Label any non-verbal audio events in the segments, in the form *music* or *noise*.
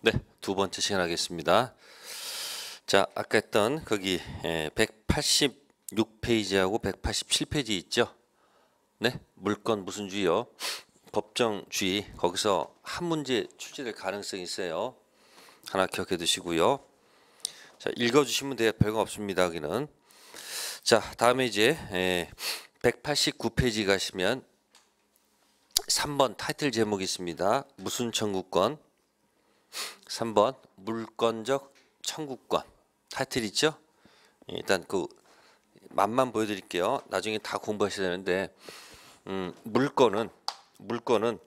네, 두 번째 시간 하겠습니다. 자, 아까 했던 거기 186페이지하고 예, 187페이지 있죠? 네, 물건 무슨 주의요? 법정 주의. 거기서 한 문제 출제될 가능성이 있어요. 하나 기억해 두시고요. 자, 읽어 주시면 돼요. 별거 없습니다. 여기는. 자, 다음에 이제 189페이지 예, 가시면 3번 타이틀 제목이 있습니다. 무슨 청구권 3번 물건적 청구권 타이틀 있죠? 예, 일단 그 맛만 보여드릴게요. 나중에 다 공부하셔야 되는데 음, 물건은 물건은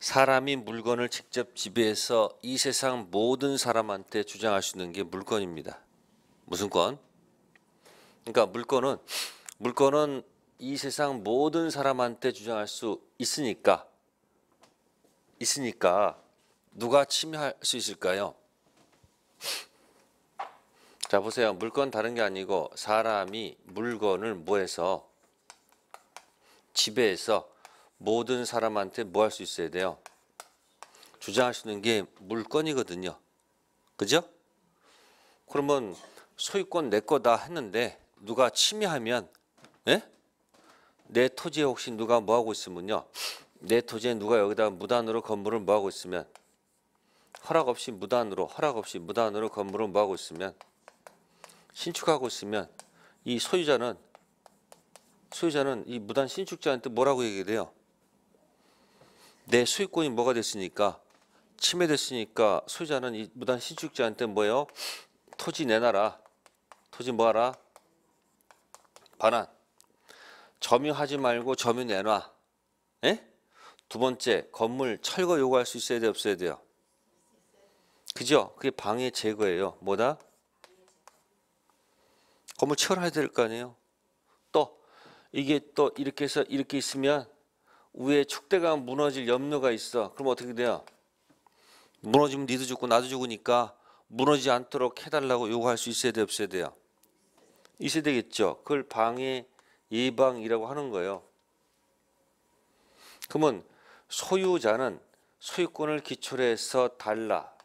사람이 물건을 직접 지배해서 이 세상 모든 사람한테 주장할 수 있는 게 물건입니다. 무슨 건? 그러니까 물건은 물건은 이 세상 모든 사람한테 주장할 수 있으니까 있으니까 누가 침해할 수 있을까요? 자 보세요. 물건 다른 게 아니고 사람이 물건을 뭐해서 지배해서 모든 사람한테 뭐 할 수 있어야 돼요? 주장할 수는게 물건이거든요. 그죠? 그러면 소유권 내 거다 했는데 누가 침해하면 예? 내 토지에 혹시 누가 뭐하고 있으면요. 내 토지에 누가 여기다 무단으로 건물을 뭐하고 있으면 허락 없이 무단으로 허락 없이 무단으로 건물을 뭐하고 있으면 신축하고 있으면 이 소유자는 소유자는 이 무단 신축자한테 뭐라고 얘기해 돼요? 내 소유권이 뭐가 됐으니까 침해됐으니까 소유자는 이 무단 신축자한테 뭐예요? 토지 내놔라. 토지 뭐하라? 반환. 점유하지 말고 점유 내놔. 에? 예? 두 번째 건물 철거 요구할 수 있어야 돼 없어야 돼요? 그죠? 그게 방해 제거예요. 뭐다? 건물 철해야 될거 아니에요. 또 이게 또 이렇게 해서 이렇게 있으면 위에 축대가 무너질 염려가 있어. 그럼 어떻게 돼요? 무너지면 니도 죽고 나도 죽으니까 무너지지 않도록 해달라고 요구할 수 있어야 돼 없어야 돼요? 있어야 되겠죠. 그걸 방해 예방이라고 하는 거예요. 그러면 소유자는 소유권을 기초로 해서 달라.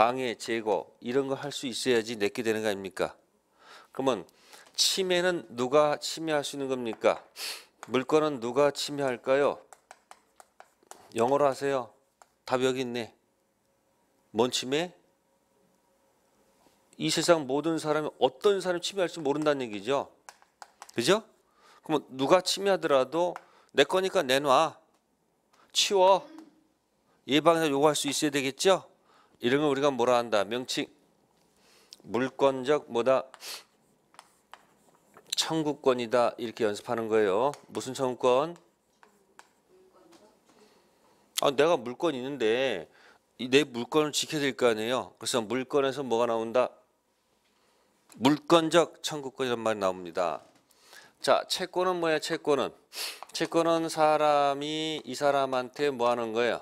방해, 제거 이런 거 할 수 있어야지 내게 되는 거 아닙니까? 그러면 침해는 누가 침해할 수 있는 겁니까? 물건은 누가 침해할까요? 영어로 하세요. 답 여기 있네. 뭔 침해? 이 세상 모든 사람이 어떤 사람이 침해할지 모른다는 얘기죠. 그죠? 그럼 누가 침해하더라도 내 거니까 내놔. 치워. 예방해서 요구할 수 있어야 되겠죠? 이런 걸 우리가 뭐라 한다? 명칭 물권적 뭐다? 청구권이다 이렇게 연습하는 거예요. 무슨 청구권? 아, 내가 물건 있는데 내 물건을 지켜야 될거 아니에요. 그래서 물건에서 뭐가 나온다? 물건적 청구권이란 말이 나옵니다. 자, 채권은 뭐야? 채권은 채권은 사람이 이 사람한테 뭐 하는 거예요?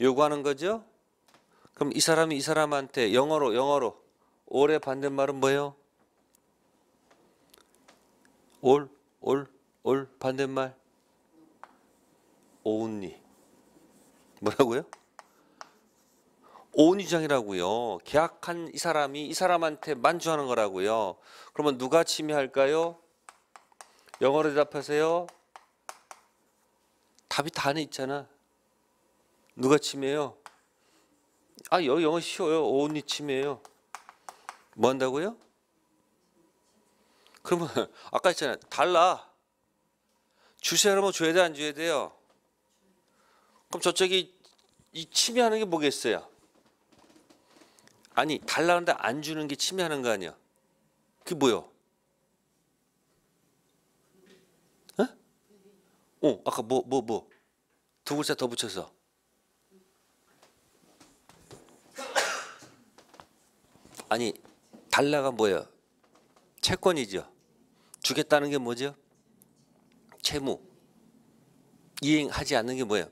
요구하는 거죠. 그럼 이 사람이 이 사람한테 영어로 영어로 올해 반대말은 뭐예요? 올, 올, 올 반대말 오니 뭐라고요? 오은장이라고요 계약한 이 사람이 이 사람한테 만주하는 거라고요. 그러면 누가 침해할까요? 영어로 대답하세요. 답이 다 안에 있잖아. 누가 침해요? 아, 여기 영어 쉬워요. 오은 침해요. 뭐 한다고요? 그러면 *laughs* 아까 했잖아요. 달라. 주세요라면 줘야 돼, 안 줘야 돼요? 그럼 저쪽이 이 침해하는 게 뭐겠어요? 아니, 달라는데 안 주는 게 침해하는 거 아니야? 그게 뭐요? 어? 어, 아까 뭐, 뭐, 뭐? 두 글자 더 붙여서. 아니 달러가 뭐예요? 채권이죠. 주겠다는 게 뭐죠? 채무. 이행하지 않는 게 뭐예요?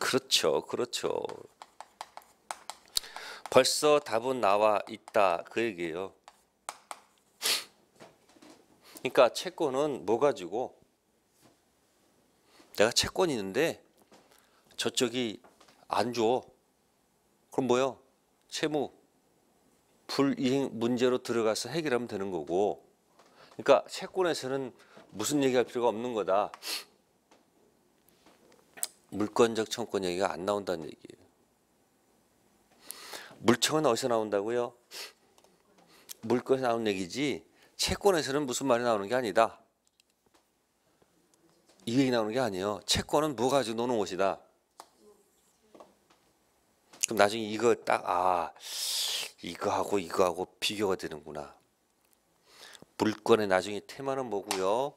그렇죠. 그렇죠. 벌써 답은 나와 있다. 그 얘기예요. 그러니까 채권은 뭐 가지고 내가 채권 있는데 저쪽이 안 줘. 그럼 뭐요? 채무 불이행 문제로 들어가서 해결하면 되는 거고 그러니까 채권에서는 무슨 얘기할 필요가 없는 거다. 물권적 청권 얘기가 안 나온다는 얘기예요. 물청은 어디서 나온다고요? 물권에서 나온 얘기지 채권에서는 무슨 말이 나오는 게 아니다. 이 얘기 나오는 게 아니에요. 채권은 뭐 가지고 노는 옷이다. 그럼 나중에 이거 딱, 아, 이거하고 이거하고 비교가 되는구나. 물건에 나중에 테마는 뭐고요?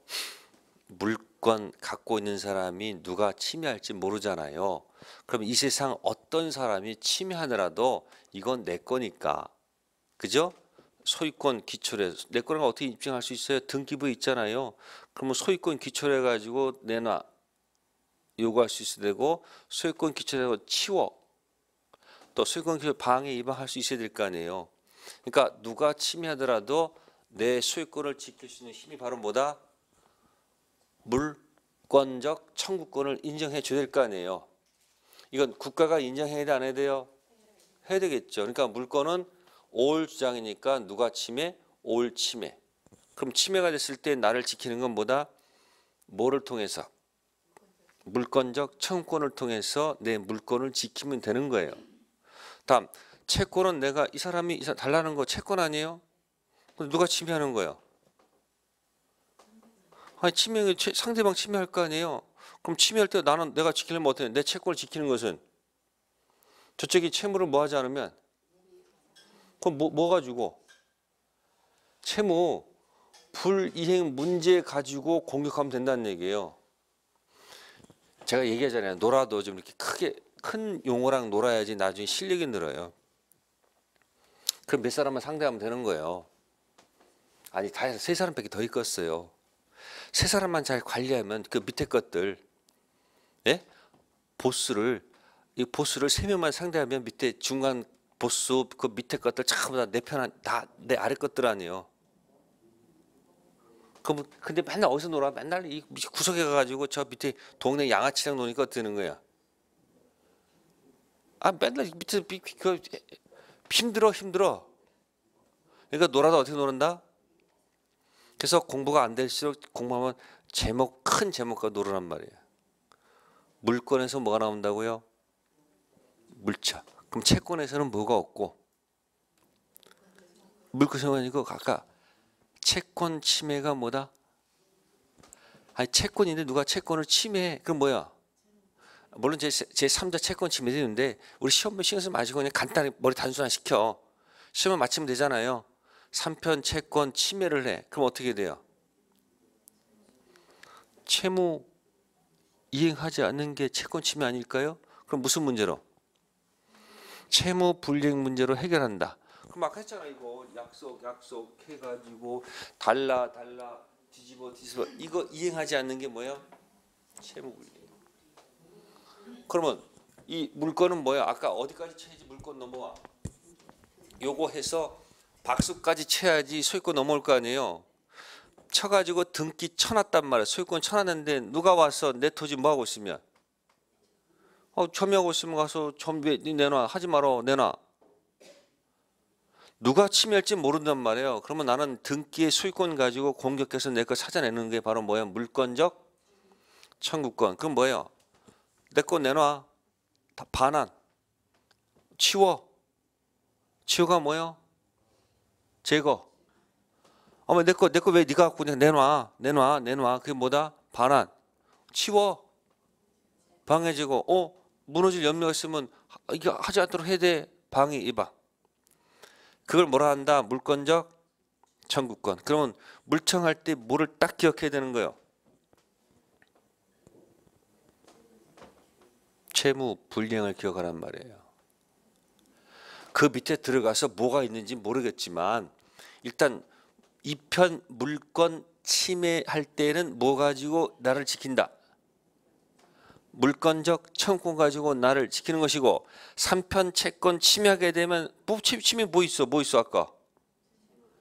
물건 갖고 있는 사람이 누가 침해할지 모르잖아요. 그럼 이 세상 어떤 사람이 침해하느라도 이건 내 거니까. 그죠? 소유권 기초래 내 거라고 어떻게 입증할 수 있어요? 등기부 있잖아요. 그러면 소유권 기초래 가지고 내놔 요구할 수 있어야 되고 소유권 기초래고 치워 또수익권기을 방해 이방할 수 있어야 될 거 아니에요. 그러니까 누가 침해하더라도 내 소유권을 지킬 수 있는 힘이 바로 뭐다? 물권적 청구권을 인정해 줘야 될 거 아니에요. 이건 국가가 인정해야 돼안 해야 돼요? 해야 되겠죠. 그러니까 물권은 오울 주장이니까 누가 침해? 오울 침해. 그럼 침해가 됐을 때 나를 지키는 건 뭐다? 뭐를 통해서? 물권적 청구권을 통해서 내 물권을 지키면 되는 거예요. 다음 채권은 내가 이 사람이 이 사람 달라는 거 채권 아니에요? 누가 침해하는 거예요? 아니 침해 그 상대방 침해할 거 아니에요? 그럼 침해할 때 나는 내가 지키려면 어내 채권을 지키는 것은 저쪽이 채무를 뭐 하지 않으면 그럼 뭐, 뭐 가지고 채무 불이행 문제 가지고 공격하면 된다는 얘기예요. 제가 얘기하잖아요. 놀아도 좀 이렇게 크게 큰 용어랑 놀아야지 나중에 실력이 늘어요. 그 몇 사람만 상대하면 되는 거예요. 아니 다세 사람밖에 더 있겠어요. 세 사람만 잘 관리하면 그 밑에 것들, 예? 보스를 이 보스를 세 명만 상대하면 밑에 중간 보스 그 밑에 것들 전부 다 내 편한 다내 아래 것들 아니에요. 그럼 근데 맨날 어디서 놀아? 맨날 이 구석에 가가지고 저 밑에 동네 양아치랑 노니까 드는 거야. 아 맨날 밑에 비, 그 힘들어 힘들어. 그러니까 놀아도 어떻게 노는다? 그래서 공부가 안 될수록 공부하면 제목 큰 제목과 노르란 말이에요. 물권에서 뭐가 나온다고요? 물차. 그럼 채권에서는 뭐가 없고 물권이 아니고 아까 채권 침해가 뭐다? 아니 채권인데 누가 채권을 침해? 그럼 뭐야? 물론 제, 제 3자 채권 침해 되는데 우리 시험을 뭐 시경 쓰면 마시고 그냥 간단히 머리 단순화시켜 시험을 마치면 되잖아요 3편 채권 침해를 해 그럼 어떻게 돼요? 채무 이행하지 않는 게 채권 침해 아닐까요? 그럼 무슨 문제로? 채무 불이행 문제로 해결한다 그럼 아 했잖아 이거 약속 약속 해가지고 달라 달라 뒤집어 뒤집어 이거 이행하지 않는 게뭐예 채무 불이행 그러면 이 물건은 뭐야? 아까 어디까지 쳐야지 물건 넘어와? 요거 해서 박수까지 채야지 소유권 넘어올 거 아니에요. 쳐가지고 등기 쳐놨단 말이야. 소유권 쳐놨는데 누가 와서 내 토지 뭐하고 있으면 어, 점유하고 있으면 가서 점왜 내놔 하지 말어 내놔 누가 침해할지 모른단 말이에요. 그러면 나는 등기의 소유권 가지고 공격해서 내 거 찾아내는 게 바로 뭐야 물권적 청구권. 그건 뭐예요? 내거 내놔. 다 반환. 치워. 치워가 뭐요? 제거. 어머 내 거 내 거 왜 네가 갖고 그냥 내놔. 내놔. 내놔. 그게 뭐다? 반환. 치워. 방해지고 어 무너질 염려가 있으면 이게 하지 않도록 해대 방해 이방 그걸 뭐라 한다 물건적 청구권 그러면 물청할 때 물을 딱 기억해야 되는 거예요 채무 불이행을 기억하란 말이에요. 그 밑에 들어가서 뭐가 있는지 모르겠지만 일단 이편 물권 침해할 때는 뭐 가지고 나를 지킨다. 물권적 청권 가지고 나를 지키는 것이고 3편 채권 침해하게 되면 뽑침이 뭐, 뭐 있어? 뭐 있어 아까?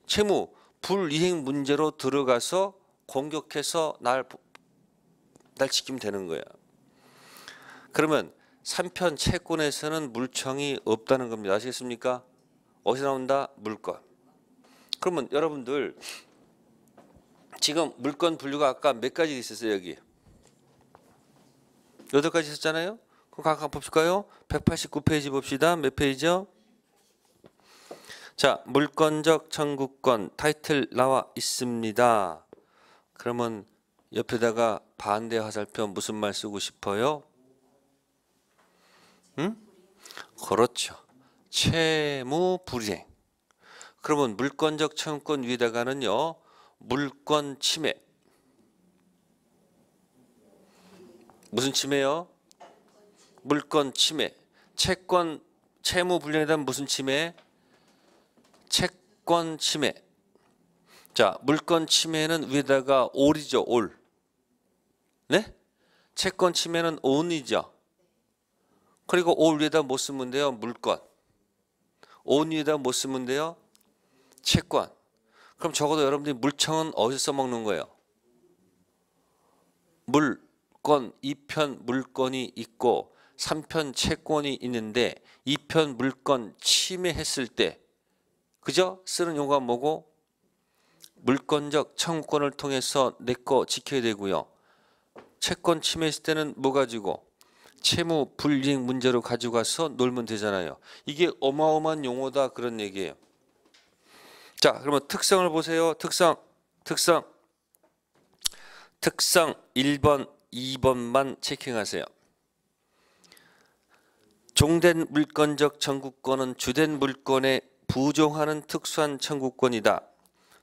채무 불이행 문제로 들어가서 공격해서 날, 날 지키면 되는 거야. 그러면 3편 채권에서는 물청이 없다는 겁니다. 아시겠습니까? 어디서 나온다? 물건. 그러면 여러분들 지금 물건 분류가 아까 몇 가지 있었어요 여기? 여덟 가지 있었잖아요. 그럼 각각 봅실까요? 189페이지 봅시다. 몇 페이지요? 자 물건적 청구권 타이틀 나와 있습니다. 그러면 옆에다가 반대 화살표 무슨 말 쓰고 싶어요? 응? 그렇죠. 채무 불이행. 그러면 물권적 채무권 위다가는요 물권 침해. 무슨 침해요? 물권 침해. 채권 채무 불량에 대한 무슨 침해? 채권 침해. 자, 물권 침해는 위에다가 올이죠, 올. 네? 채권 침해는 온이죠. 그리고 올 위에다 못 뭐 쓰면 돼요? 물건. 온 위에다 못 뭐 쓰면 돼요? 채권. 그럼 적어도 여러분들이 물청은 어디서 써먹는 거예요? 물건, 2편 물건이 있고 3편 채권이 있는데 2편 물건 침해했을 때 그죠? 쓰는 용어가 뭐고? 물건적 청구권을 통해서 내 거 지켜야 되고요. 채권 침해했을 때는 뭐 가지고? 채무 불이익 문제로 가져가서 놀면 되잖아요. 이게 어마어마한 용어다 그런 얘기예요. 자, 그러면 특성을 보세요. 특성, 특성, 특성 1번, 2번만 체킹하세요. 종된 물건적 청구권은 주된 물건에 부종하는 특수한 청구권이다.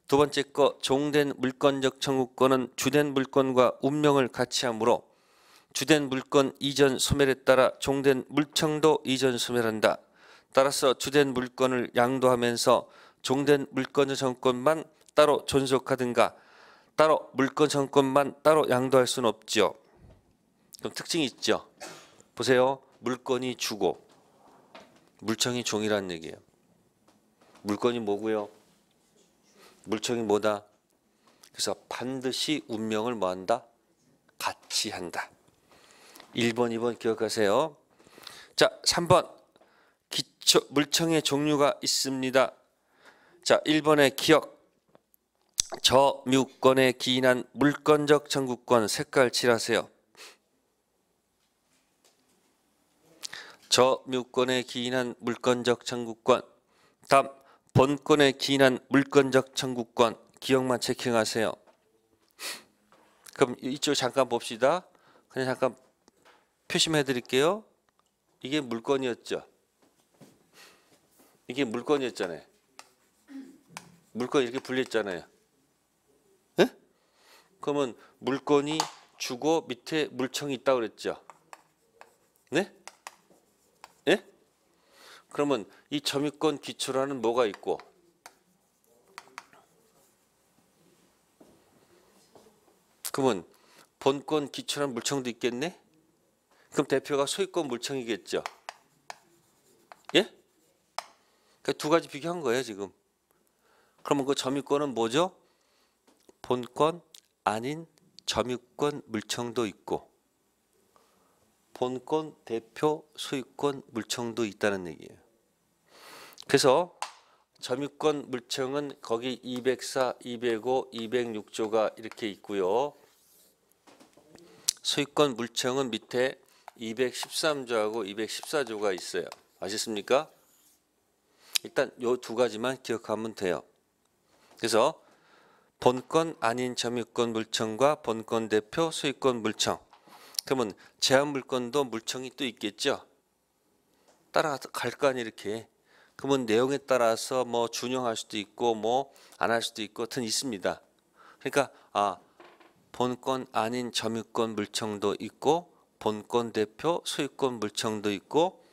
두 번째 거 종된 물건적 청구권은 주된 물건과 운명을 같이 하므로 주된 물건 이전 소멸에 따라 종된 물청도 이전 소멸한다. 따라서 주된 물건을 양도하면서 종된 물건 정권만 따로 존속하든가 따로 물건 정권만 따로 양도할 수는 없지요. 그럼 특징이 있죠. 보세요. 물건이 주고 물청이 종이란 얘기예요. 물건이 뭐고요? 물청이 뭐다? 그래서 반드시 운명을 뭐한다? 같이 한다. 1번, 2번 기억하세요. 자, 3번. 기초 물청의 종류가 있습니다. 자, 1번의 기억. 저유권에 기인한 물건적 청구권 색깔 칠하세요. 저유권에 기인한 물건적 청구권 다음 본권에 기인한 물건적 청구권 기억만 체킹하세요. 그럼 이쪽 잠깐 봅시다. 그냥 잠깐 표심해 드릴게요. 이게 물건이었죠. 이게 물건이었잖아요. 물건 이렇게 분리했잖아요. 에? 예? 그러면 물건이 주고 밑에 물청이 있다고 그랬죠. 네? 예? 그러면 이 점유권 기초라는 뭐가 있고 그러면 본권 기초란 물청도 있겠네? 그럼 대표가 소유권 물청이겠죠. 예? 그러니까 두 가지 비교한 거예요 지금. 그러면 그 점유권은 뭐죠? 본권 아닌 점유권 물청도 있고 본권 대표 소유권 물청도 있다는 얘기예요. 그래서 점유권 물청은 거기 204, 205, 206조가 이렇게 있고요. 소유권 물청은 밑에 213조하고 214조가 있어요. 아셨습니까? 일단 요 두 가지만 기억하면 돼요. 그래서 본권 아닌 점유권 물청과 본권 대표 수익권 물청 그러면 제한 물건도 물청이 또 있겠죠. 따라갈 거 이렇게. 그러면 내용에 따라서 뭐 준용할 수도 있고 뭐 안 할 수도 있고 든 있습니다. 그러니까 아 본권 아닌 점유권 물청도 있고 본권 대표 소유권 물청도 있고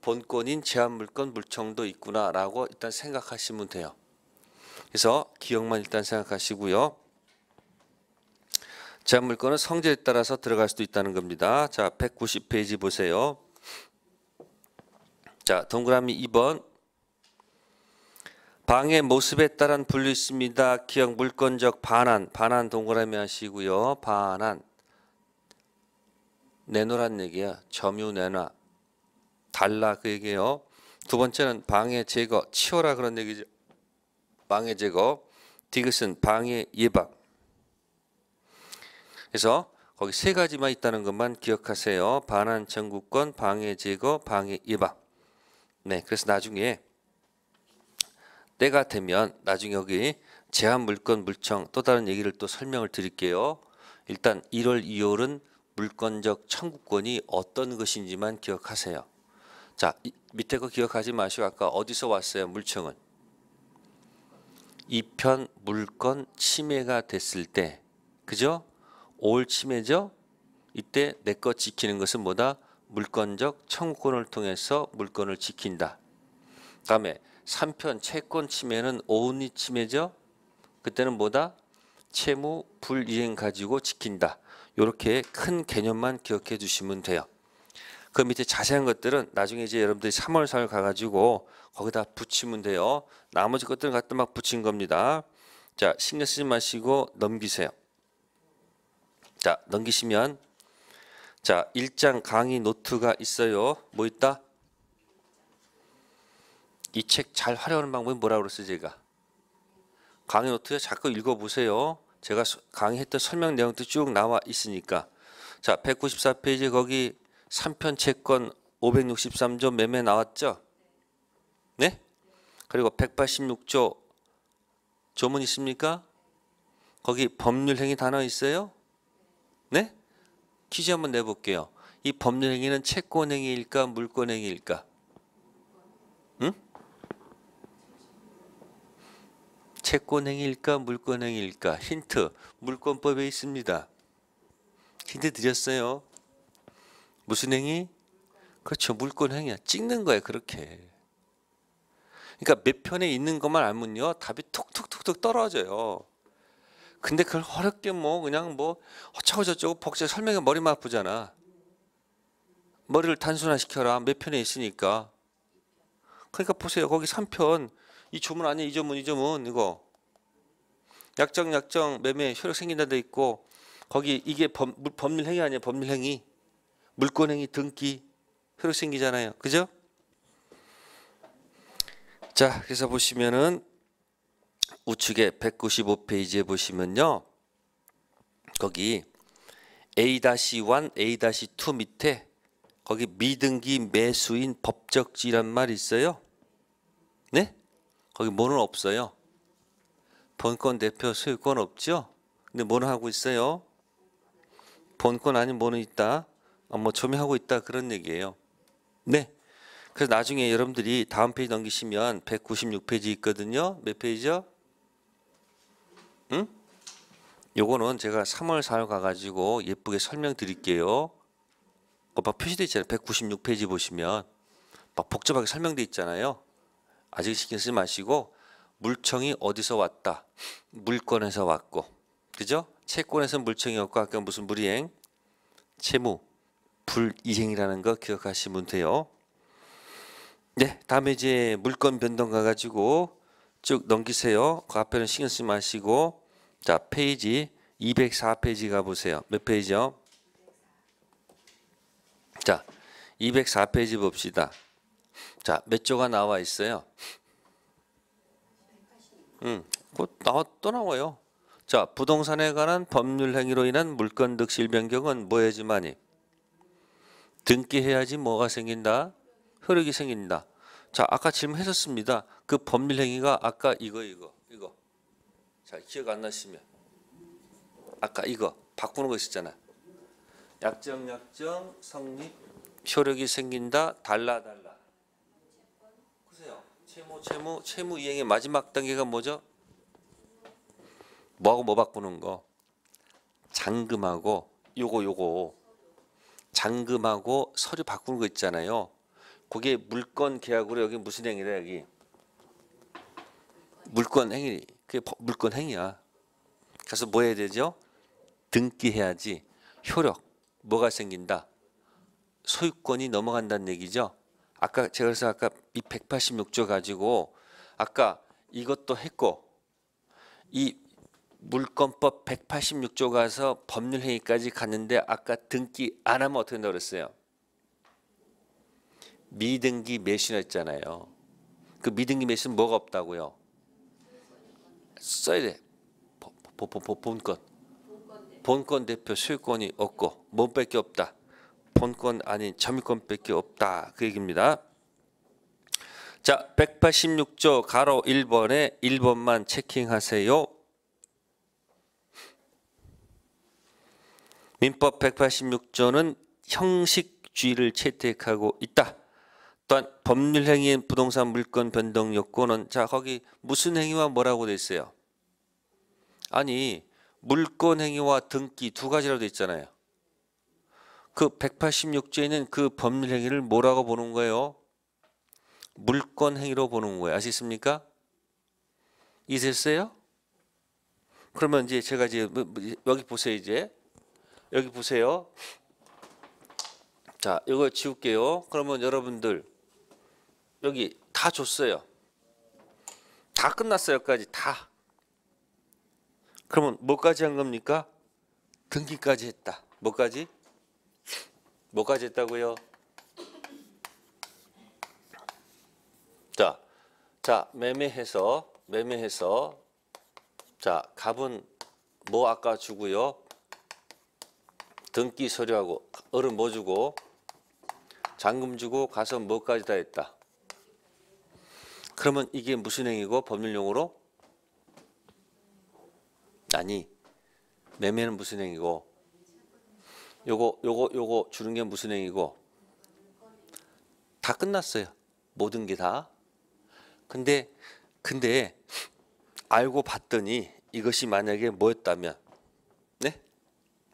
본권인 제한물권 물청도 있구나라고 일단 생각하시면 돼요. 그래서 기억만 일단 생각하시고요. 제한물권은 성질에 따라서 들어갈 수도 있다는 겁니다. 자, 190페이지 보세요. 자, 동그라미 2번 방의 모습에 따른 분류 있습니다. 기억 물권적 반환, 반환 동그라미 하시고요. 반환 내놓란 으 얘기야. 점유 내놔. 달라 그 얘기예요. 두 번째는 방해 제거, 치워라 그런 얘기죠. 방해 제거, 디귿은 방해 예방. 그래서 거기 세 가지만 있다는 것만 기억하세요. 반환 청구권, 방해 제거, 방해 예방. 네, 그래서 나중에 때가 되면 나중에 여기 제한 물건 물청 또 다른 얘기를 또 설명을 드릴게요. 일단 1월, 2월은 물권적 청구권이 어떤 것인지만 기억하세요. 자, 밑에 거 기억하지 마시고 아까 어디서 왔어요? 물청은. 2편 물권 침해가 됐을 때 그죠? 올 침해죠? 이때 내 것 지키는 것은 뭐다? 물권적 청구권을 통해서 물권을 지킨다. 다음에 3편 채권 침해는 오은이 침해죠? 그때는 뭐다? 채무 불이행 가지고 지킨다. 이렇게 큰 개념만 기억해 주시면 돼요. 그 밑에 자세한 것들은 나중에 이제 여러분들이 3월 4월 가가지고 거기다 붙이면 돼요. 나머지 것들은 갖다 막 붙인 겁니다. 자 신경 쓰지 마시고 넘기세요. 자 넘기시면 자 1장 강의 노트가 있어요. 뭐 있다? 이 책 잘 활용하는 방법이 뭐라고 그랬어요 제가? 강의 노트 자꾸 읽어보세요. 제가 강의했던 설명 내용도 쭉 나와 있으니까 자 194페이지 거기 3편 채권 563조 매매 나왔죠? 네? 그리고 186조 조문 있습니까? 거기 법률행위 단어 있어요? 네? 퀴즈 한번 내볼게요. 이 법률행위는 채권행위일까 물권행위일까? 채권행위일까 물권행위일까 힌트 물권법에 있습니다. 힌트 드렸어요. 무슨 행위? 그렇죠. 물권행위야. 찍는 거예요. 그렇게. 그러니까 몇 편에 있는 것만 알면요. 답이 툭툭툭툭 떨어져요. 근데 그걸 어렵게 뭐 그냥 뭐 어쩌고저쩌고 복제 설명해 머리만 아프잖아. 머리를 단순화시켜라. 몇 편에 있으니까. 그러니까 보세요. 거기 3편 이 조문 아니야 이 조문 이 조문 이거 약정 약정 매매 효력 생긴다 돼 있고 거기 이게 범, 법률 행위 아니야 법률 행위 물권 행위 등기 효력 생기잖아요 그죠? 자 그래서 보시면은 우측에 195페이지에 보시면요 거기 A-1, A-2 밑에 거기 미등기 매수인 법적 지란 말 있어요. 네? 거기 뭐는 없어요. 본권 대표 소유권 없죠? 근데 뭐는 하고 있어요? 본권 아닌 뭐는 있다. 어, 뭐 점유하고 있다 그런 얘기예요. 네. 그래서 나중에 여러분들이 다음 페이지 넘기시면 196페이지 있거든요. 몇 페이지요? 응? 요거는 제가 3월 4일 가가지고 예쁘게 설명드릴게요. 어, 막 표시돼 있잖아요. 196페이지 보시면 막 복잡하게 설명돼 있잖아요. 아직 신경 쓰지 마시고 물청이 어디서 왔다. 물권에서 왔고. 그죠? 채권에서 물청이었고 아까 무슨 물이행? 채무, 불이행이라는 거 기억하시면 돼요. 네, 다음에 이제 물건 변동 가가지고 쭉 넘기세요. 그 앞에는 신경 쓰지 마시고 자 페이지 204페이지 가보세요. 몇 페이지요? 자 204페이지 봅시다. 자, 몇 조가 나와 있어요? 음, 곧 나와 또 나와요. 자, 부동산에 관한 법률 행위로 인한 물건 득실 변경은 뭐해지만이 등기해야지 뭐가 생긴다? 효력이 생긴다. 자, 아까 질문했었습니다. 그 법률 행위가 아까 이거 이거 이거. 자, 기억 안 나시면 아까 이거 바꾸는 거 있었잖아. 약정 약정 성립 효력이 생긴다 달라 달라. 채무, 채무, 채무 이행의 마지막 단계가 뭐죠? 뭐하고 뭐 바꾸는 거? 잔금하고 요거 요거 잔금하고 서류 바꾸는 거 있잖아요. 그게 물건 계약으로 여기 무슨 행위래 여기 물건 행위 그게 물건 행위야. 그래서 뭐 해야 되죠? 등기해야지 효력 뭐가 생긴다 소유권이 넘어간다는 얘기죠. 아까 제가 그래서 아까 이 186조 가지고 아까 이것도 했고 이 물권법 186조 가서 법률회의까지 갔는데 아까 등기 안 하면 어떻게 된다고 그어요 미등기 매신했잖아요그 미등기 매신 뭐가 없다고요? 써야 돼. 보, 보, 보, 본권. 본권 대표 수익권이 없고 몸밖에 없다. 본권 아닌 점유권밖에 없다 그 얘기입니다. 자 186조 가로 1번에 1번만 체킹하세요. 민법 186조는 형식주의를 채택하고 있다. 또한 법률 행위인 부동산 물건 변동 요건은 자 거기 무슨 행위와 뭐라고 돼 있어요? 아니 물권 행위와 등기 두 가지라고 돼 있잖아요. 그 186조에는 그 법률 행위를 뭐라고 보는 거예요? 물권 행위로 보는 거예요. 아시겠습니까? 이해됐어요? 그러면 이제 제가 뭐, 뭐, 이제 여기 보세요 이제 여기 보세요. 자 이거 지울게요. 그러면 여러분들 여기 다 줬어요. 다 끝났어요. 까지 다. 그러면 뭐까지 한 겁니까? 등기까지 했다. 뭐까지? 뭐까지 했다고요? 자, 자 매매해서 매매해서 자 값은 뭐 아까 주고요. 등기 서류하고 얼음 뭐 주고 잔금 주고 가서 뭐까지 다 했다. 그러면 이게 무슨 행위고 법률용어로? 아니 매매는 무슨 행위고 요거 요거 요거 주는 게 무슨 행위고 다 끝났어요. 모든 게 다. 근데 근데 알고 봤더니 이것이 만약에 뭐였다면 네?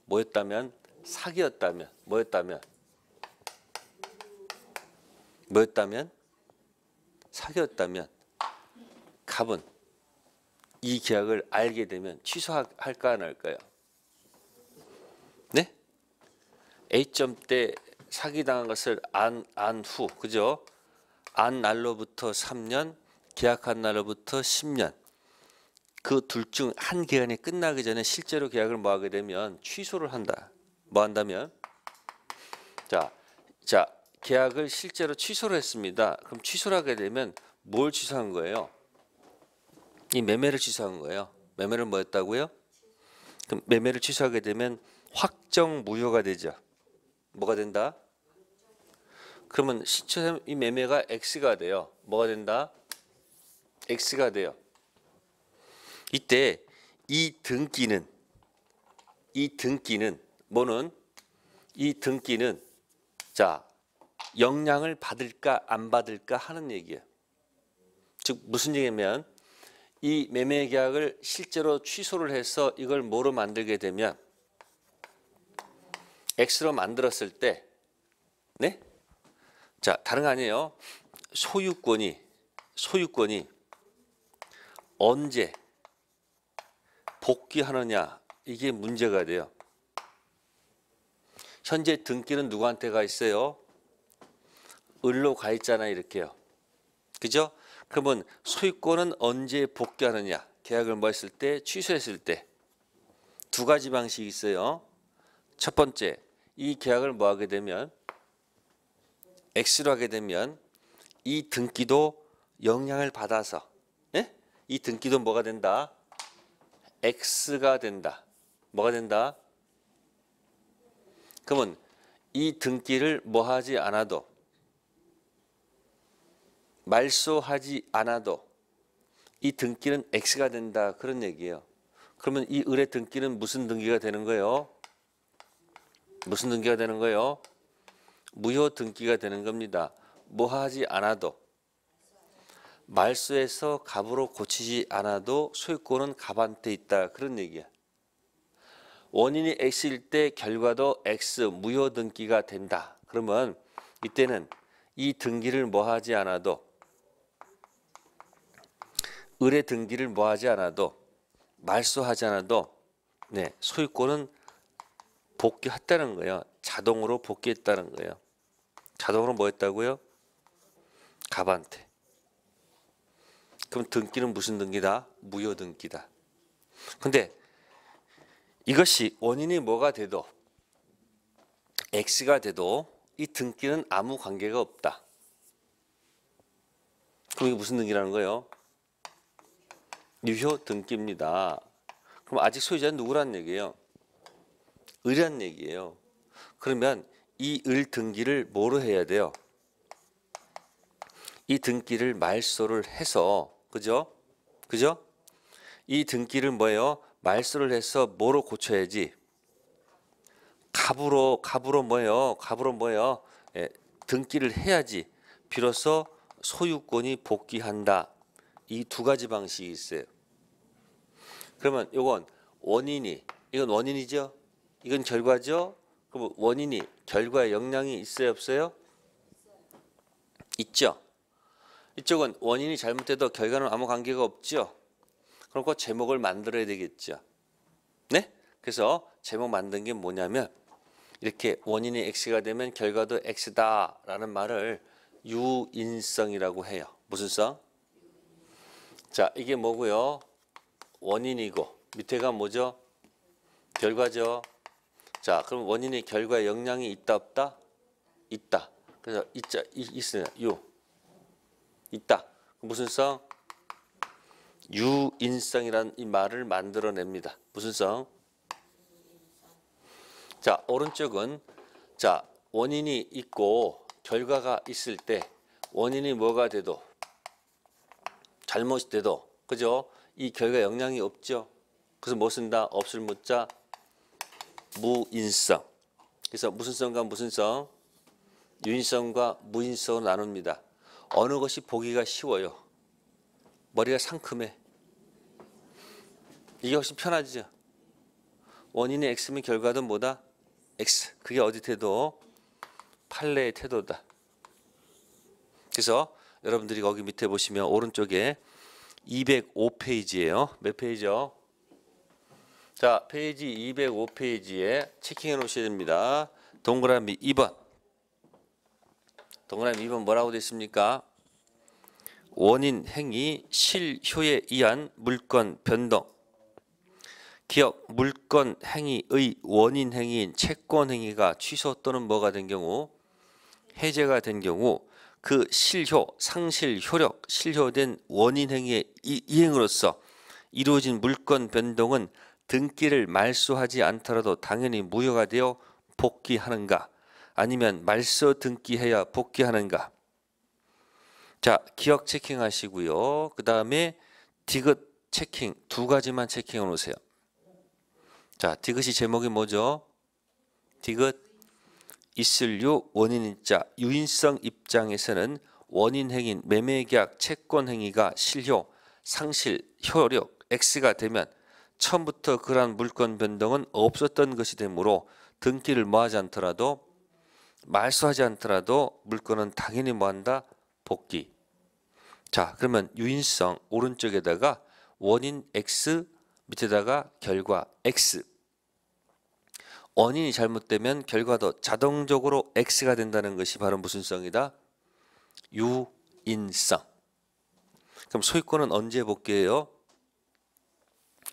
뭐였다면 사기였다면 뭐였다면 뭐였다면 사기였다면 갑은 이 계약을 알게 되면 취소할까 안 할까요? A점 때 사기당한 것을 안 안후 그죠? 안 날로부터 3년, 계약한 날로부터 10년. 그 둘 중 한 기간이 끝나기 전에 실제로 계약을 뭐 하게 되면 취소를 한다. 뭐 한다면 자, 자, 계약을 실제로 취소를 했습니다. 그럼 취소를 하게 되면 뭘 취소한 거예요? 이 매매를 취소한 거예요. 매매를 뭐였다고요? 그럼 매매를 취소하게 되면 확정 무효가 되죠. 뭐가 된다? 그러면 시체 이 매매가 x가 돼요. 뭐가 된다? x가 돼요. 이때 이 등기는 이 등기는 뭐는 이 등기는 자 영향을 받을까 안 받을까 하는 얘기예요. 즉 무슨 얘기냐면 이 매매 계약을 실제로 취소를 해서 이걸 뭐로 만들게 되면 X로 만들었을 때 네? 자, 다른 거 아니에요. 소유권이 소유권이 언제 복귀하느냐 이게 문제가 돼요. 현재 등기는 누구한테 가 있어요? 을로 가 있잖아 이렇게요. 그죠? 그러면 소유권은 언제 복귀하느냐? 계약을 뭐 했을 때 취소했을 때 두 가지 방식이 있어요. 첫 번째 이 계약을 뭐 하게 되면 X로 하게 되면 이 등기도 영향을 받아서 예? 이 등기도 뭐가 된다? X가 된다. 뭐가 된다? 그러면 이 등기를 뭐 하지 않아도 말소하지 않아도 이 등기는 X가 된다. 그런 얘기예요. 그러면 이 을의 등기는 무슨 등기가 되는 거예요? 무슨 등기가 되는 거예요? 무효 등기가 되는 겁니다. 뭐 하지 않아도 말소에서 갑으로 고치지 않아도 소유권은 갑한테 있다 그런 얘기야. 원인이 x일 때 결과도 x 무효 등기가 된다. 그러면 이때는 이 등기를 뭐 하지 않아도 을의 등기를 뭐 하지 않아도 말소하지 않아도 네, 소유권은 복귀했다는 거예요. 자동으로 복귀했다는 거예요. 자동으로 뭐 했다고요? 갑한테. 그럼 등기는 무슨 등기다? 무효 등기다. 근데 이것이 원인이 뭐가 돼도 x가 돼도 이 등기는 아무 관계가 없다. 그럼 이게 무슨 등기라는 거예요? 유효 등기입니다. 그럼 아직 소유자는 누구란 얘기예요? 을이란 얘기예요. 그러면 이 을 등기를 뭐로 해야 돼요? 이 등기를 말소를 해서 그죠? 그죠? 이 등기를 뭐예요? 말소를 해서 뭐로 고쳐야지? 갑으로 갑으로 뭐예요? 갑으로 뭐예요? 예, 등기를 해야지 비로소 소유권이 복귀한다. 이 두 가지 방식이 있어요. 그러면 이건 원인이 이건 원인이죠. 이건 결과죠. 그럼 원인이 결과에 영향이 있어요, 없어요? 있죠. 이쪽은 원인이 잘못돼도 결과는 아무 관계가 없죠. 그러니 제목을 만들어야 되겠죠. 네? 그래서 제목 만든 게 뭐냐면 이렇게 원인이 x가 되면 결과도 x다라는 말을 유인성이라고 해요. 무슨 성? 자, 이게 뭐고요? 원인이고 밑에가 뭐죠? 결과죠. 자, 그럼 원인이 결과에 영향이 있다 없다? 있다. 그래서 있자 있으냐? 요. 있다. 무슨 성? 유인성이란 이 말을 만들어냅니다. 무슨 성? 자, 오른쪽은 자, 원인이 있고 결과가 있을 때 원인이 뭐가 돼도 잘못이 돼도 그죠? 이 결과 영향이 없죠. 그래서 뭐 쓴다? 없을 묻자 무인성. 그래서 무슨 성과 무슨 성? 유인성과 무인성을 나눕니다. 어느 것이 보기가 쉬워요. 머리가 상큼해. 이게 훨씬 편하죠. 원인의 X면 결과는 뭐다? X. 그게 어디 태도? 판례의 태도다. 그래서 여러분들이 거기 밑에 보시면 오른쪽에 205페이지예요. 몇 페이지요? 자, 페이지 205페이지에 체킹해 놓으셔야 됩니다. 동그라미 2번. 동그라미 2번 뭐라고 되어 있습니까? 원인 행위 실효에 의한 물건 변동. 기억 물건 행위의 원인 행위인 채권 행위가 취소 또는 뭐가 된 경우 해제가 된 경우 그 실효, 상실, 효력, 실효된 원인 행위의 이행으로써 이루어진 물건 변동은 등기를 말소하지 않더라도 당연히 무효가 되어 복귀하는가 아니면 말소 등기해야 복귀하는가 자 기억 체킹 하시고요 그 다음에 디귿 체킹 두 가지만 체킹해 놓으세요 자 디귿이 제목이 뭐죠 디귿 있을유 원인인자 유인성 입장에서는 원인행인 매매계약 채권행위가 실효 상실 효력 X가 되면 처음부터 그러한 물권 변동은 없었던 것이 되므로 등기를 뭐하지 않더라도 말소하지 않더라도 물건은 당연히 뭐한다? 복귀. 자 그러면 유인성 오른쪽에다가 원인 x 밑에다가 결과 x 원인이 잘못되면 결과도 자동적으로 x가 된다는 것이 바로 무슨 성이다? 유인성 그럼 소유권은 언제 복귀해요?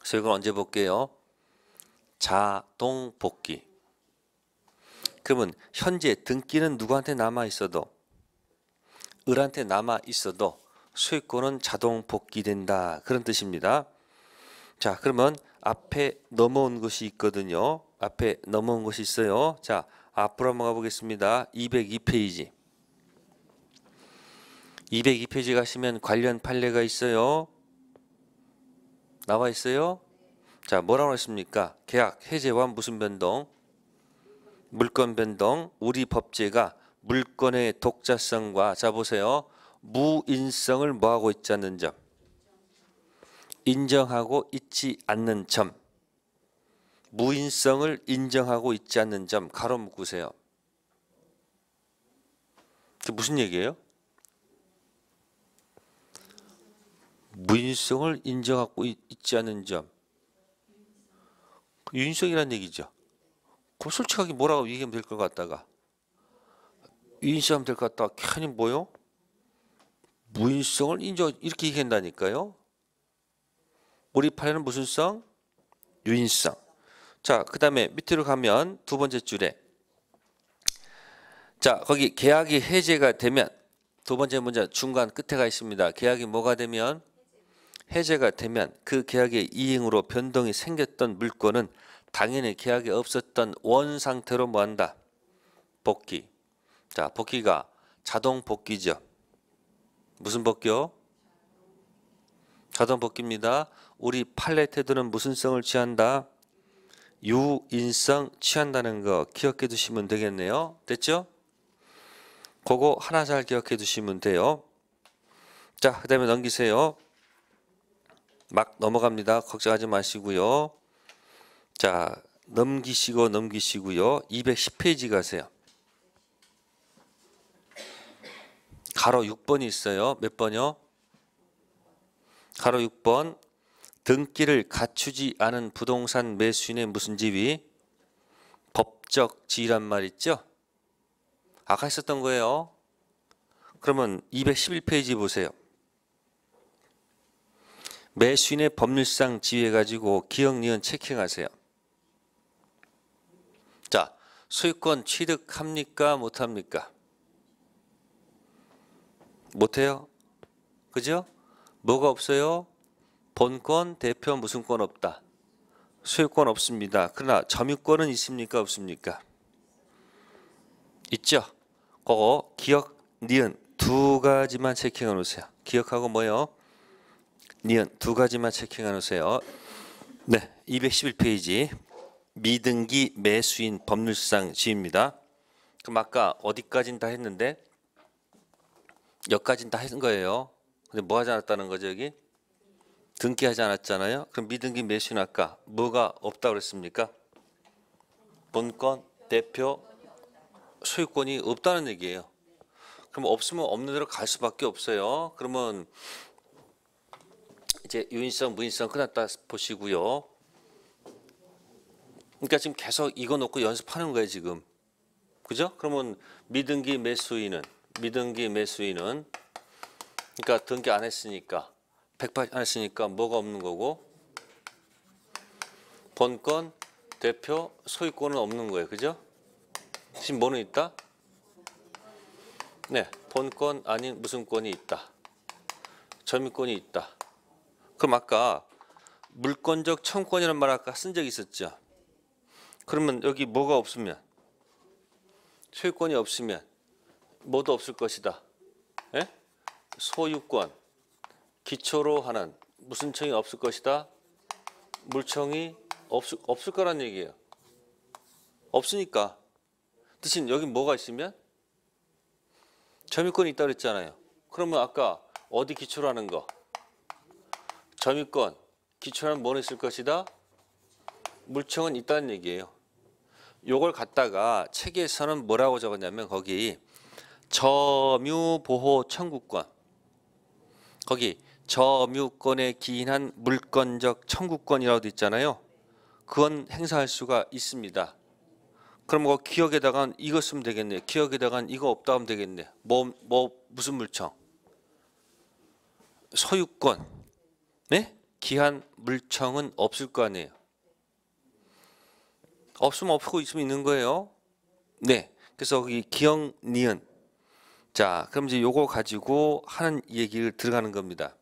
그래서 이걸 언제 볼게요? 자동 복귀. 그러면 현재 등기는 누구한테 남아 있어도 을한테 남아 있어도 수익권은 자동 복귀된다 그런 뜻입니다. 자 그러면 앞에 넘어온 것이 있거든요. 앞에 넘어온 것이 있어요. 자 앞으로 한번 가보겠습니다. 202페이지 202페이지 가시면 관련 판례가 있어요. 나와 있어요? 자, 뭐라고 했습니까? 계약 해제와 무슨 변동? 물권 변동. 우리 법제가 물권의 독자성과 자 보세요. 무인성을 뭐하고 있지 않는 점. 인정하고 있지 않는 점. 무인성을 인정하고 있지 않는 점 가로 묶으세요. 무슨 얘기예요? 무인성을 인정하고 있지 않은 점. 유인성이라는 그 얘기죠. 그럼 솔직하게 뭐라고 얘기하면 될 것 같다가 유인성하면 될 것 같다가 괜히 뭐요? 무인성을 인정 이렇게 얘기한다니까요. 우리 팔에는 무슨 성? 유인성. 자, 그 다음에 밑으로 가면 두 번째 줄에 자, 거기 계약이 해제가 되면 두 번째 문제 중간 끝에가 있습니다. 계약이 뭐가 되면 해제가 되면 그 계약의 이행으로 변동이 생겼던 물건은 당연히 계약에 없었던 원 상태로 뭐한다? 복귀. 자, 복귀가 자동 복귀죠. 무슨 복귀요? 자동 복귀입니다. 우리 팔레 태도는 무슨 성을 취한다? 유인성 취한다는 거 기억해 두시면 되겠네요. 됐죠? 그거 하나 잘 기억해 두시면 돼요. 자, 그 다음에 넘기세요. 막 넘어갑니다. 걱정하지 마시고요. 자, 넘기시고 넘기시고요. 210페이지 가세요. 가로 6번이 있어요. 몇 번이요? 가로 6번 등기를 갖추지 않은 부동산 매수인의 무슨 지위? 법적 지위란 말 있죠? 아까 했었던 거예요. 그러면 211페이지 보세요. 매수인의 법률상 지위해 가지고 기억 니은 체킹하세요. 자, 소유권 취득합니까? 못합니까? 못해요. 그죠? 뭐가 없어요? 본권, 대표, 무슨 권 없다. 소유권 없습니다. 그러나 점유권은 있습니까? 없습니까? 있죠? 그거 기억, 니은 두 가지만 체킹해 놓으세요. 기억하고 뭐요? 니은 두 가지만 체킹해 세요 네, 211페이지 미등기 매수인 법률상 지입니다. 그럼 아까 어디까진 다 했는데 여기까진 다 했는 거예요. 근데 뭐 하지 않았다는 거죠 여기? 등기하지 않았잖아요. 그럼 미등기 매수인 아까 뭐가 없다 그랬습니까? 본권 대표 소유권이 없다는 얘기예요. 그럼 없으면 없는 대로 갈 수밖에 없어요. 그러면 이제 유인성, 무인성 끝났다 보시고요. 그러니까 지금 계속 이거 놓고 연습하는 거예요 지금. 그죠? 그러면 미등기 매수인은 미등기 매수인은 그러니까 등기 안 했으니까 1 8안 했으니까 뭐가 없는 거고 본권 대표 소유권은 없는 거예요. 그죠? 지금 뭐는 있다? 네, 본권 아닌 무슨 권이 있다. 점유권이 있다. 그럼 아까 물권적 청권이라는 말 아까 쓴 적이 있었죠. 그러면 여기 뭐가 없으면 소유권이 없으면 뭐도 없을 것이다. 에? 예? 소유권 기초로 하는 무슨 청이 없을 것이다. 물청이 없을, 없을 거란 얘기예요. 없으니까 대신 여기 뭐가 있으면 점유권이 있다고 했잖아요. 그러면 아까 어디 기초로 하는 거 점유권, 기초는 뭐는 있을 것이다? 물청은 있다는 얘기예요. 요걸 갖다가 책에서는 뭐라고 적었냐면 거기 점유보호 청구권 거기 점유권에 기인한 물권적 청구권이라고도 있잖아요. 그건 행사할 수가 있습니다. 그럼 그 뭐 기억에다가 이거 쓰면 되겠네. 기억에다가 이거 없다 하면 되겠네. 뭐, 뭐 무슨 물청? 소유권 네? 기한 물청은 없을 거 아니에요. 없으면 없고 있으면 있는 거예요. 네. 그래서 거기 기억 니은. 자, 그럼 이제 요거 가지고 하는 얘기를 들어가는 겁니다.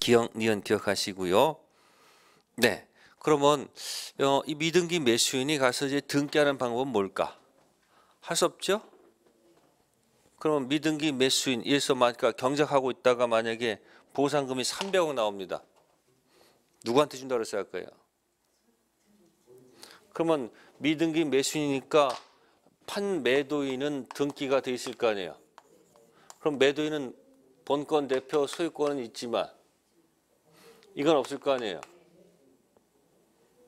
기억 니은 기억하시고요. 네. 그러면 어, 이 미등기 매수인이 가서 이제 등기하는 방법은 뭘까? 할 수 없죠? 그럼 미등기 매수인 예서 만약 그러니까 경작하고 있다가 만약에 보상금이 300억 나옵니다. 누구한테 준다고 그어요 할까요? 그러면 미등기 매수인이니까 판 매도인은 등기가 돼 있을 거 아니에요. 그럼 매도인은 본권 대표 소유권은 있지만 이건 없을 거 아니에요.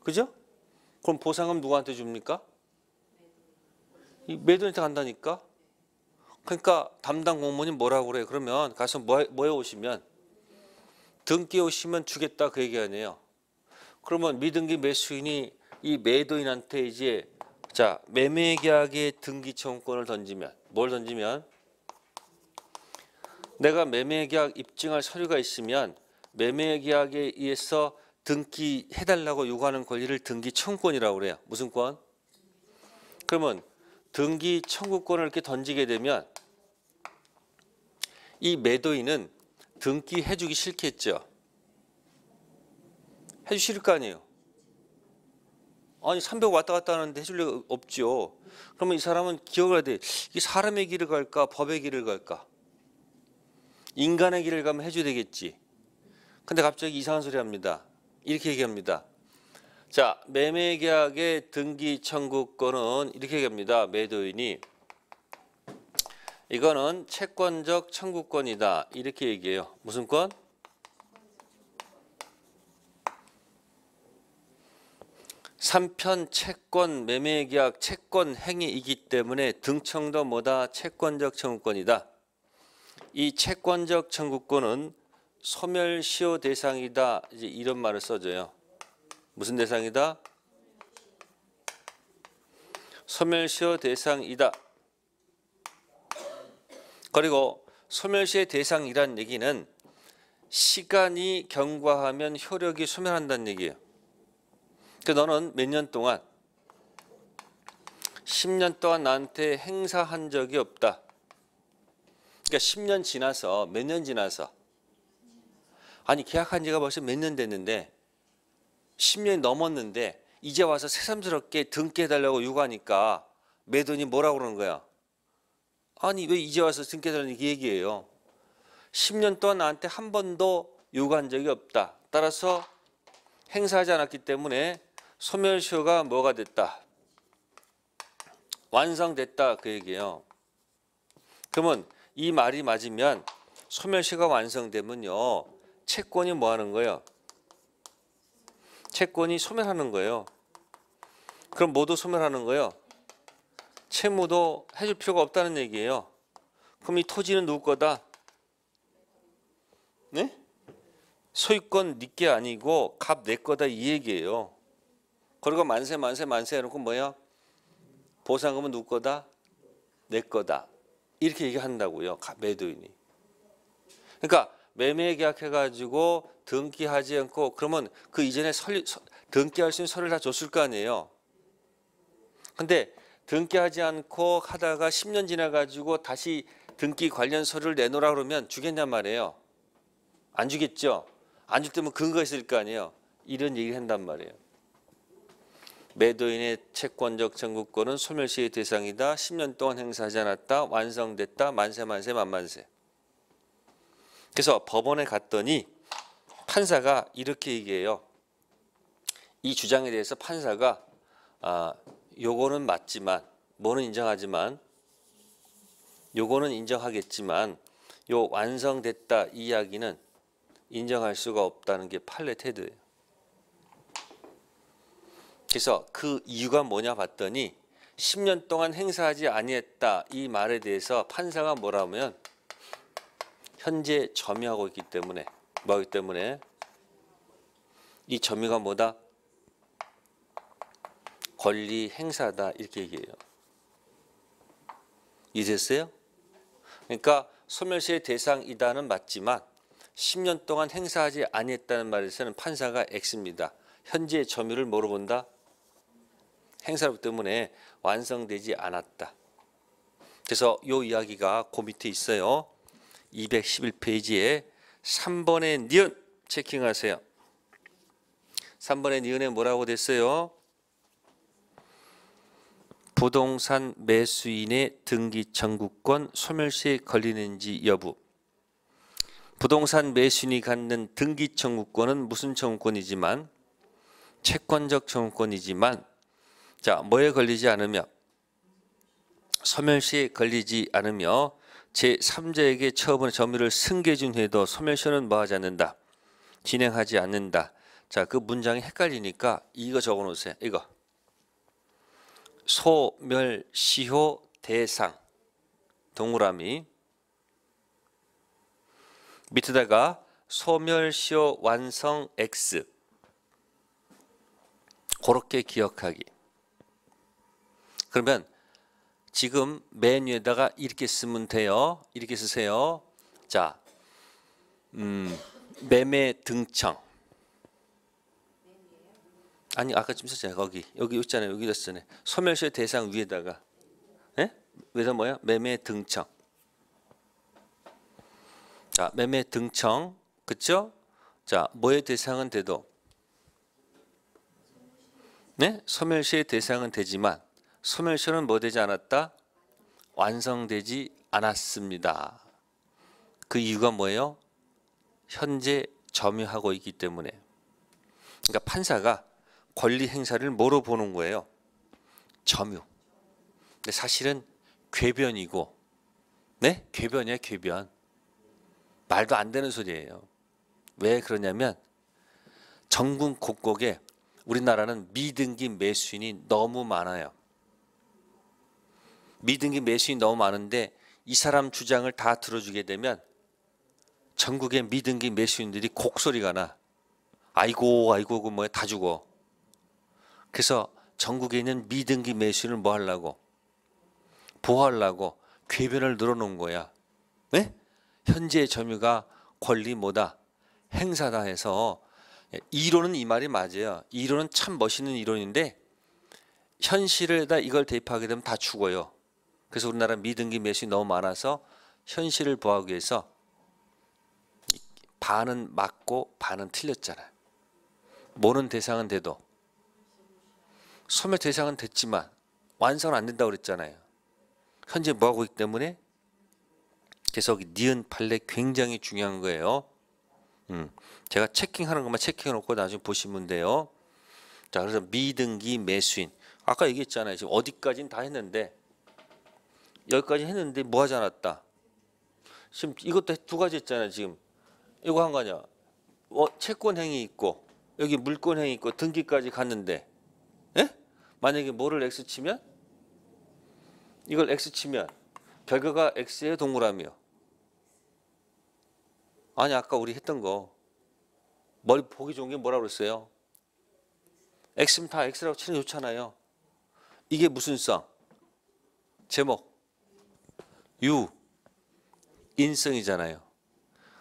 그죠? 그럼 보상금 누구한테 줍니까? 매도인한테 간다니까? 그러니까 담당 공무원이 뭐라고 그래 그러면 가서 뭐, 뭐오시면 등기에 오시면 주겠다 그 얘기 아니에요. 그러면 미등기 매수인이 이 매도인한테 이제 자 매매 계약의 등기 채권을 던지면 뭘 던지면 내가 매매 계약 입증할 서류가 있으면 매매 계약에 의해서 등기 해달라고 요구하는 권리를 등기 청구권이라고 그래요. 무슨 권? 그러면 등기 청구권을 이렇게 던지게 되면 이 매도인은 등기 해주기 싫겠죠. 해주기 거 아니에요. 아니 300 왔다 갔다 하는데 해줄 리가 없죠. 그러면 이 사람은 기억을 해야 돼. 이 사람의 길을 갈까 법의 길을 갈까. 인간의 길을 가면 해줘야 되겠지. 근데 갑자기 이상한 소리 합니다. 이렇게 얘기합니다. 자 매매계약의 등기 청구권은 이렇게 얘기합니다. 매도인이 이거는 채권적 청구권이다 이렇게 얘기해요. 무슨 권? 삼편 채권 매매계약 채권 행위이기 때문에 등청도 뭐다 채권적 청구권이다. 이 채권적 청구권은 소멸시효 대상이다 이제 이런 말을 써줘요. 무슨 대상이다? 소멸시효 대상이다. 그리고 소멸시의 대상이란 얘기는 시간이 경과하면 효력이 소멸한다는 얘기예요. 그 너는 몇 년 동안 10년 동안 나한테 행사한 적이 없다. 그러니까 10년 지나서 몇 년 지나서 아니 계약한 지가 벌써 몇 년 됐는데 10년이 넘었는데 이제 와서 새삼스럽게 등게 달라고 요구하니까 매돈이 뭐라고 그러는 거야. 아니 왜 이제 와서 주님께는 이렇게 그 얘기해요. 10년 동안 나한테 한 번도 요구한 적이 없다. 따라서 행사하지 않았기 때문에 소멸시효가 뭐가 됐다. 완성됐다 그 얘기예요. 그러면 이 말이 맞으면 소멸시효가 완성되면요. 채권이 뭐 하는 거예요? 채권이 소멸하는 거예요. 그럼 모두 소멸하는 거예요. 채무도 해줄 필요가 없다는 얘기예요. 그럼 이 토지는 누구 거다? 네? 소유권 니게 아니고 값 내 거다 이 얘기예요. 그리고 만세 만세 만세 해놓고 뭐야? 보상금은 누구 거다? 내 거다. 이렇게 얘기한다고요. 매도인이. 그러니까 매매 계약해가지고 등기하지 않고 그러면 그 이전에 설, 등기할 수 있는 서류를 다 줬을 거 아니에요. 근데 등기하지 않고 하다가 10년 지나가지고 다시 등기 관련 서류를 내놓으라 그러면 주겠냐 말이에요. 안 주겠죠. 안줄 때면 근거 있을 거 아니에요. 이런 얘기를 한단 말이에요. 매도인의 채권적 청구권은 소멸시의 대상이다. 10년 동안 행사하지 않았다. 완성됐다. 만세 만세 만만세. 그래서 법원에 갔더니 판사가 이렇게 얘기해요. 이 주장에 대해서 판사가 아, 요거는 맞지만 뭐는 인정하지만 요거는 인정하겠지만 요 완성됐다 이야기는 인정할 수가 없다는 게 팔레 테드예요. 그래서 그 이유가 뭐냐 봤더니 10년 동안 행사하지 아니했다 이 말에 대해서 판사가 뭐라면 현재 점유하고 있기 때문에 뭐기 하 때문에 이 점유가 뭐다 권리 행사다 이렇게 얘기해요. 이해됐어요? 그러니까 소멸시의 대상이다는 맞지만 10년 동안 행사하지 아니했다는 말에서는 판사가 X입니다. 현재의 점유를 뭐로 본다? 행사로 때문에 완성되지 않았다. 그래서 요 이야기가 그 밑에 있어요. 211페이지에 3번의 니은 체킹하세요. 3번의 니은에 뭐라고 됐어요? 부동산 매수인의 등기 청구권 소멸시에 걸리는지 여부 부동산 매수인이 갖는 등기 청구권은 무슨 청구권이지만 채권적 청구권이지만 자 뭐에 걸리지 않으며 소멸시에 걸리지 않으며 제3자에게 처분 점유를 승계준 후에도 소멸시효는 뭐하지 않는다 진행하지 않는다 자그 문장이 헷갈리니까 이거 적어놓으세요 이거 소멸시효 대상 동그라미 밑에다가 소멸시효 완성 X 그렇게 기억하기 그러면 지금 맨 위에다가 이렇게 쓰면 돼요 이렇게 쓰세요 자 음, 매매 등청 아니 아까 좀있었잖아요 거기 여기 있잖아요 여기 있잖아요 었 소멸시효 대상 위에다가 예? 그래서 뭐야 매매 등청 자 매매 등청 그쵸 자 뭐의 대상은 돼도 네 소멸시의 대상은 되지만 소멸시효는 뭐 되지 않았다 완성되지 않았습니다 그 이유가 뭐예요 현재 점유하고 있기 때문에 그러니까 판사가 권리 행사를 뭐로 보는 거예요? 점유. 근데 사실은 궤변이고, 네? 궤변이야, 궤변. 말도 안 되는 소리예요. 왜 그러냐면 전국 곳곳에 우리나라는 미등기 매수인이 너무 많아요. 미등기 매수인이 너무 많은데 이 사람 주장을 다 들어주게 되면 전국의 미등기 매수인들이 곡소리가 나. 아이고 아이고 그 뭐야 다 죽어. 그래서 전국에 있는 미등기 매수인을 뭐 하려고? 보호하려고 궤변을 늘어놓은 거야. 네? 현재의 점유가 권리 뭐다? 행사다 해서 이론은 이 말이 맞아요. 이론은 참 멋있는 이론인데 현실에다 이걸 대입하게 되면 다 죽어요. 그래서 우리나라 미등기 매수이 너무 많아서 현실을 보하기 위해서 반은 맞고 반은 틀렸잖아요. 모는 대상은 돼도 소멸 대상은 됐지만 완성은 안 된다고 그랬잖아요. 현재 뭐하고 있기 때문에 계속 니은 팔레 굉장히 중요한 거예요. 음, 제가 체킹하는 것만 체킹해놓고 나중에 보시면 돼요. 자, 그래서 미등기 매수인. 아까 얘기했잖아요. 지금 어디까지는 다 했는데 여기까지 했는데 뭐 하지 않았다. 지금 이것도 두 가지 했잖아요. 지금 이거 한 거냐? 어, 채권 행위 있고 여기 물권 행위 있고 등기까지 갔는데 만약에 뭐를 x 치면 이걸 x 치면 결과가 x의 동그라미요. 아니 아까 우리 했던 거 머리 보기 좋은 게 뭐라고 그랬어요? x면 다 x라고 치는 게 좋잖아요. 이게 무슨 쌍? 제목 유 인성이잖아요.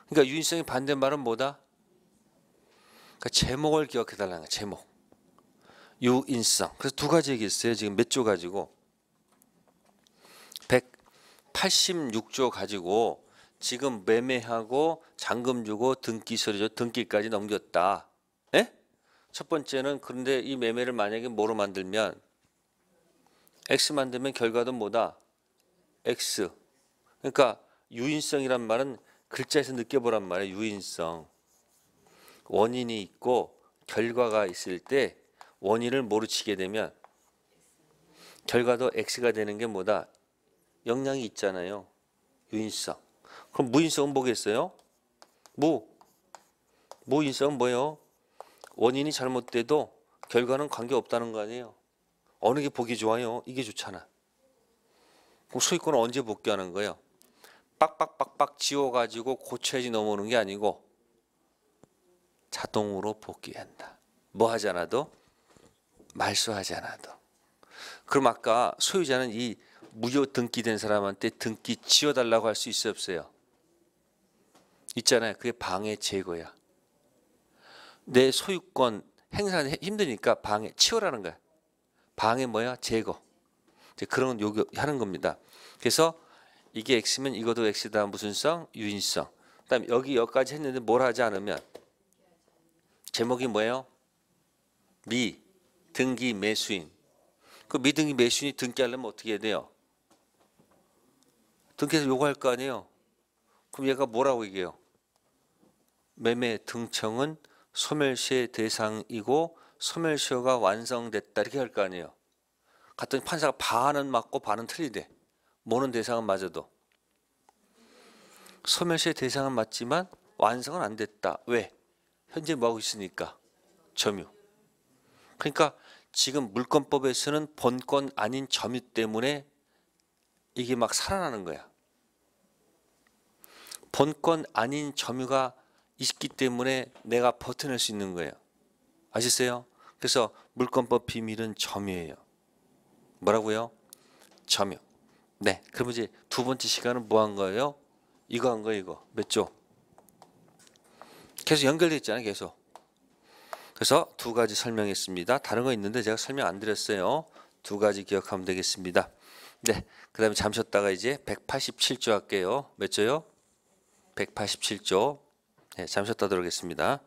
그러니까 유인성의 반대말은 뭐다? 그러니까 제목을 기억해달라는 거야. 제목. 유인성. 그래서 두 가지 얘기했어요. 지금 몇 조 가지고 186조 가지고 지금 매매하고 잔금 주고 등기 서류죠. 등기까지 넘겼다. 예? 첫 번째는 그런데 이 매매를 만약에 뭐로 만들면 x 만들면 결과는 뭐다? x. 그러니까 유인성이란 말은 글자에서 느껴보란 말이에요. 유인성. 원인이 있고 결과가 있을 때 원인을 모르치게 되면 결과도 X가 되는 게 뭐다? 영향이 있잖아요. 유인성. 그럼 무인성은 뭐겠어요? 무. 무인성은 뭐예요? 원인이 잘못돼도 결과는 관계없다는 거 아니에요. 어느 게 보기 좋아요? 이게 좋잖아. 그럼 권은 언제 복귀하는 거예요? 빡빡빡빡 지워가지고 고쳐야지 넘어오는 게 아니고 자동으로 복귀한다. 뭐 하지 않아도 말소하지 않아도. 그럼 아까 소유자는 이 무효 등기된 사람한테 등기 지어달라고 할 수있어 없어요? 있잖아요. 그게 방해 제거야. 내 소유권 행사는 힘드니까 방해 치워라는 거야. 방해 뭐야? 제거. 이제 그런 요구하는 겁니다. 그래서 이게 X면 이것도 X다 무슨 성? 유인성. 그다음 여기 여기까지 했는데 뭘 하지 않으면 제목이 뭐예요? 미 등기 매수인. 그 미등기 매수인이 등기하려면 어떻게 해야 돼요? 등기에서 요구할 거 아니에요? 그럼 얘가 뭐라고 얘기해요? 매매 등청은 소멸시의 대상이고 소멸시효가 완성됐다 이렇게 할 거 아니에요. 갔더니 판사가 반은 맞고 반은 틀리대. 모는 대상은 맞아도. 소멸시의 대상은 맞지만 완성은 안 됐다. 왜? 현재 뭐하고 있으니까. 점유. 그러니까 지금 물권법에서는 본권 아닌 점유 때문에 이게 막 살아나는 거야. 본권 아닌 점유가 있기 때문에 내가 버텨낼 수 있는 거예요. 아셨어요 그래서 물권법 비밀은 점유예요. 뭐라고요? 점유. 네. 그럼 이제 두 번째 시간은 뭐 한 거예요? 이거 한 거예요, 이거. 몇 조? 계속 연결되어 있잖아요, 계속. 그래서 두 가지 설명했습니다. 다른 거 있는데 제가 설명 안 드렸어요. 두 가지 기억하면 되겠습니다. 네, 그 다음에 잠시 다가 이제 187조 할게요. 몇 조요? 187조. 네, 잠시 다 들어오겠습니다.